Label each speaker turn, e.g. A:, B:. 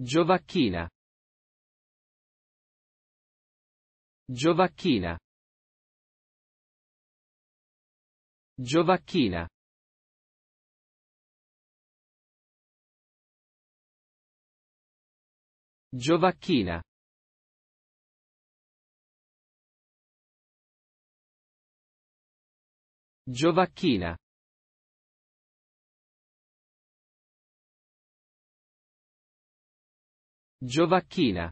A: Giovacchina. Giovacchina. Giovacchina. Giovacchina. Giovacchina. Giovacchina.